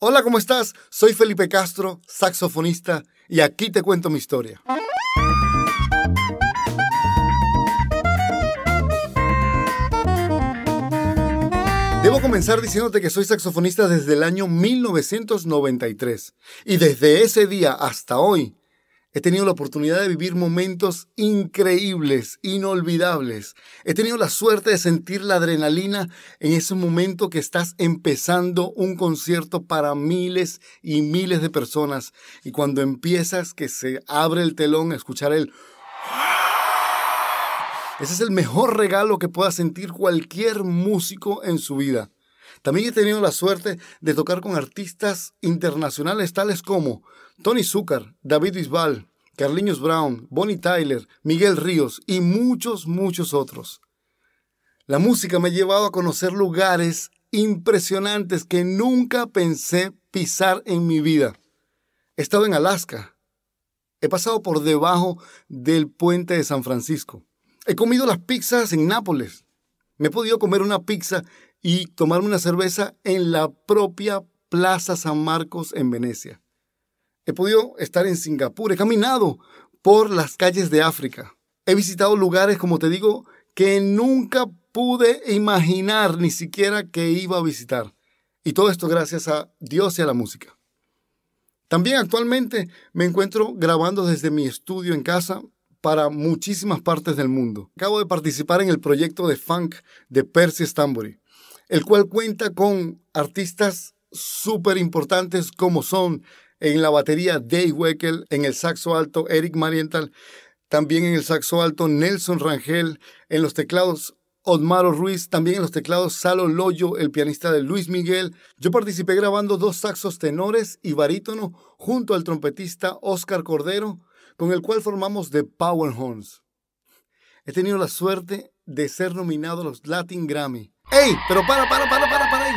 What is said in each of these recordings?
Hola, ¿cómo estás? Soy Felipe Castro, saxofonista, y aquí te cuento mi historia. Debo comenzar diciéndote que soy saxofonista desde el año 1993 y desde ese día hasta hoy He tenido la oportunidad de vivir momentos increíbles, inolvidables. He tenido la suerte de sentir la adrenalina en ese momento que estás empezando un concierto para miles y miles de personas. Y cuando empiezas, que se abre el telón, a escuchar el... ¡Ah! Ese es el mejor regalo que pueda sentir cualquier músico en su vida. También he tenido la suerte de tocar con artistas internacionales tales como Tony Zucker, David Bisbal, Carliños Brown, Bonnie Tyler, Miguel Ríos y muchos, muchos otros. La música me ha llevado a conocer lugares impresionantes que nunca pensé pisar en mi vida. He estado en Alaska. He pasado por debajo del puente de San Francisco. He comido las pizzas en Nápoles. Me he podido comer una pizza y tomarme una cerveza en la propia Plaza San Marcos en Venecia. He podido estar en Singapur, he caminado por las calles de África. He visitado lugares, como te digo, que nunca pude imaginar ni siquiera que iba a visitar. Y todo esto gracias a Dios y a la música. También actualmente me encuentro grabando desde mi estudio en casa para muchísimas partes del mundo. Acabo de participar en el proyecto de funk de Percy Stambury, el cual cuenta con artistas súper importantes como son en la batería Dave Weckel, en el saxo alto Eric Mariental, también en el saxo alto Nelson Rangel, en los teclados Otmaro Ruiz, también en los teclados Salo Loyo, el pianista de Luis Miguel. Yo participé grabando dos saxos tenores y barítono junto al trompetista Oscar Cordero, con el cual formamos The Power Horns. He tenido la suerte de ser nominado a los Latin Grammy. ¡Ey! Pero para, para, para, para, para ahí.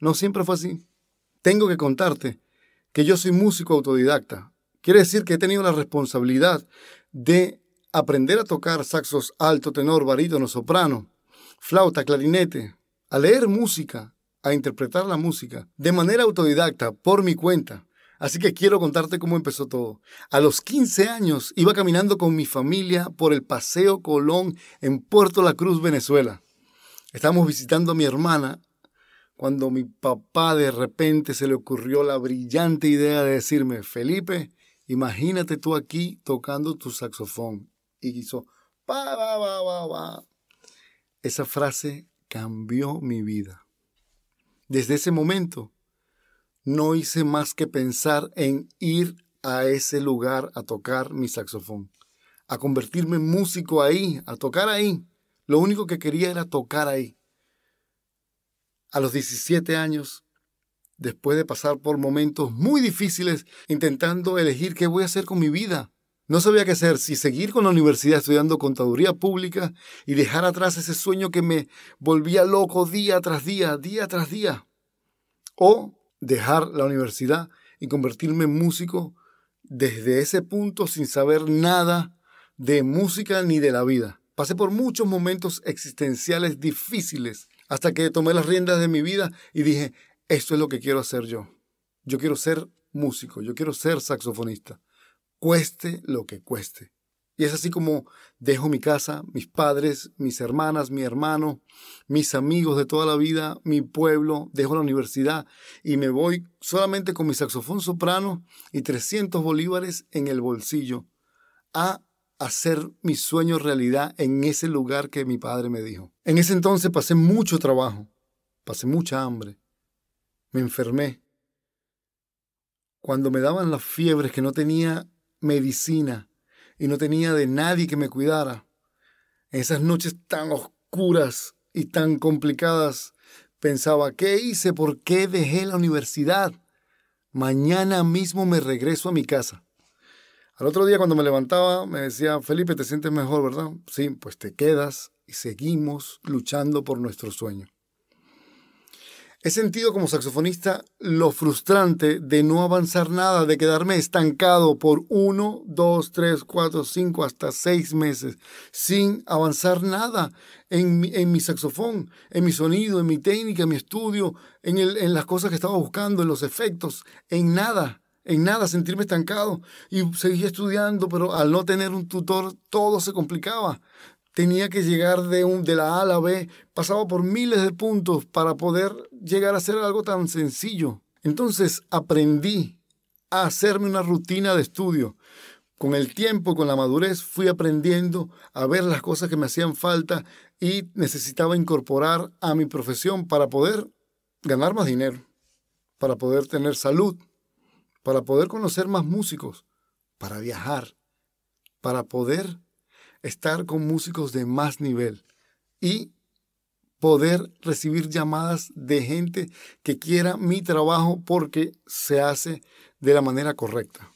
No siempre fue así. Tengo que contarte que yo soy músico autodidacta. Quiere decir que he tenido la responsabilidad de aprender a tocar saxos alto, tenor, barítono, soprano, flauta, clarinete, a leer música, a interpretar la música de manera autodidacta, por mi cuenta. Así que quiero contarte cómo empezó todo. A los 15 años iba caminando con mi familia por el Paseo Colón en Puerto La Cruz, Venezuela. Estábamos visitando a mi hermana cuando mi papá de repente se le ocurrió la brillante idea de decirme, Felipe, imagínate tú aquí tocando tu saxofón. Y hizo, pa, ba, ba, ba. Esa frase cambió mi vida. Desde ese momento no hice más que pensar en ir a ese lugar a tocar mi saxofón, a convertirme en músico ahí, a tocar ahí. Lo único que quería era tocar ahí. A los 17 años, después de pasar por momentos muy difíciles intentando elegir qué voy a hacer con mi vida, no sabía qué hacer, si seguir con la universidad estudiando contaduría pública y dejar atrás ese sueño que me volvía loco día tras día, día tras día, o dejar la universidad y convertirme en músico desde ese punto sin saber nada de música ni de la vida. Pasé por muchos momentos existenciales difíciles hasta que tomé las riendas de mi vida y dije, esto es lo que quiero hacer yo. Yo quiero ser músico, yo quiero ser saxofonista, cueste lo que cueste. Y es así como dejo mi casa, mis padres, mis hermanas, mi hermano, mis amigos de toda la vida, mi pueblo, dejo la universidad y me voy solamente con mi saxofón soprano y 300 bolívares en el bolsillo a hacer mi sueño realidad en ese lugar que mi padre me dijo. En ese entonces pasé mucho trabajo, pasé mucha hambre, me enfermé. Cuando me daban las fiebres que no tenía medicina, y no tenía de nadie que me cuidara. En esas noches tan oscuras y tan complicadas, pensaba, ¿qué hice? ¿Por qué dejé la universidad? Mañana mismo me regreso a mi casa. Al otro día cuando me levantaba me decía, Felipe, te sientes mejor, ¿verdad? Sí, pues te quedas y seguimos luchando por nuestro sueño. He sentido como saxofonista lo frustrante de no avanzar nada, de quedarme estancado por uno, dos, tres, cuatro, cinco, hasta seis meses, sin avanzar nada en mi, saxofón, en mi sonido, en mi técnica, en mi estudio, en, el, en las cosas que estaba buscando, en los efectos, en nada en nada, sentirme estancado. Y seguía estudiando, pero al no tener un tutor todo se complicaba tenía que llegar de, un, de la A a la B, pasaba por miles de puntos para poder llegar a hacer algo tan sencillo. Entonces aprendí a hacerme una rutina de estudio. Con el tiempo, con la madurez, fui aprendiendo a ver las cosas que me hacían falta y necesitaba incorporar a mi profesión para poder ganar más dinero, para poder tener salud, para poder conocer más músicos, para viajar, para poder estar con músicos de más nivel y poder recibir llamadas de gente que quiera mi trabajo porque se hace de la manera correcta.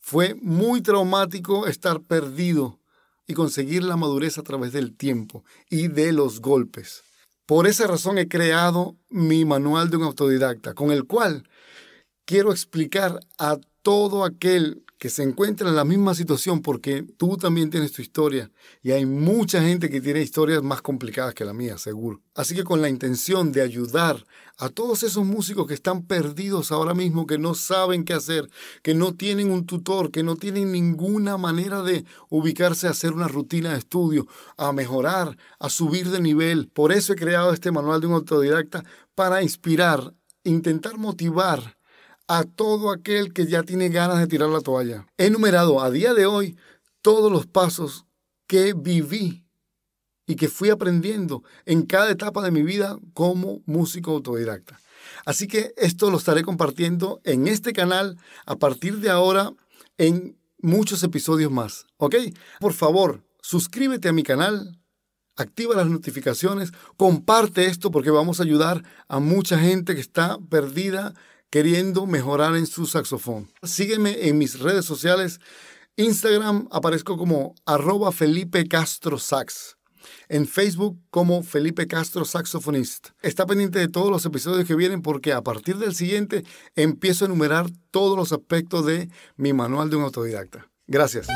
Fue muy traumático estar perdido y conseguir la madurez a través del tiempo y de los golpes. Por esa razón he creado mi manual de un autodidacta, con el cual quiero explicar a todo aquel que se encuentran en la misma situación porque tú también tienes tu historia y hay mucha gente que tiene historias más complicadas que la mía, seguro. Así que con la intención de ayudar a todos esos músicos que están perdidos ahora mismo, que no saben qué hacer, que no tienen un tutor, que no tienen ninguna manera de ubicarse a hacer una rutina de estudio, a mejorar, a subir de nivel. Por eso he creado este manual de un autodidacta para inspirar, intentar motivar a todo aquel que ya tiene ganas de tirar la toalla. He enumerado a día de hoy todos los pasos que viví y que fui aprendiendo en cada etapa de mi vida como músico autodidacta. Así que esto lo estaré compartiendo en este canal a partir de ahora en muchos episodios más. ¿Ok? Por favor, suscríbete a mi canal, activa las notificaciones, comparte esto porque vamos a ayudar a mucha gente que está perdida queriendo mejorar en su saxofón. Sígueme en mis redes sociales. Instagram aparezco como arroba Felipe Castro Sax. En Facebook como Felipe Castro Saxofonista. Está pendiente de todos los episodios que vienen porque a partir del siguiente empiezo a enumerar todos los aspectos de mi manual de un autodidacta. Gracias.